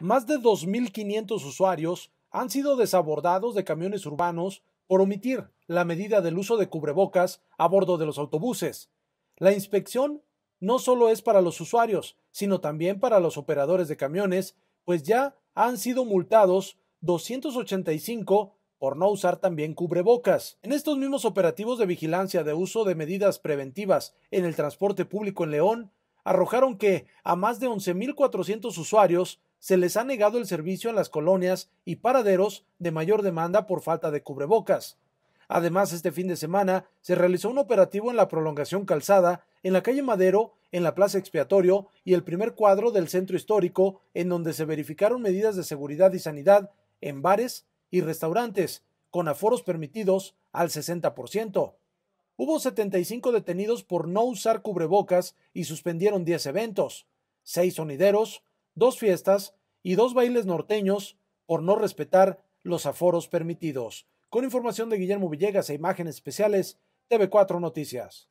Más de 2.500 usuarios han sido desabordados de camiones urbanos por omitir la medida del uso de cubrebocas a bordo de los autobuses. La inspección no solo es para los usuarios, sino también para los operadores de camiones, pues ya han sido multados 285 por no usar también cubrebocas. En estos mismos operativos de vigilancia de uso de medidas preventivas en el transporte público en León, arrojaron que a más de 11.400 usuarios se les ha negado el servicio en las colonias y paraderos de mayor demanda por falta de cubrebocas. Además, este fin de semana se realizó un operativo en la prolongación calzada, en la calle Madero, en la plaza expiatorio y el primer cuadro del centro histórico, en donde se verificaron medidas de seguridad y sanidad en bares y restaurantes, con aforos permitidos al 60%. Hubo 75 detenidos por no usar cubrebocas y suspendieron 10 eventos, 6 sonideros, 2 fiestas y dos bailes norteños por no respetar los aforos permitidos. Con información de Guillermo Villegas e imágenes especiales, TV4 Noticias.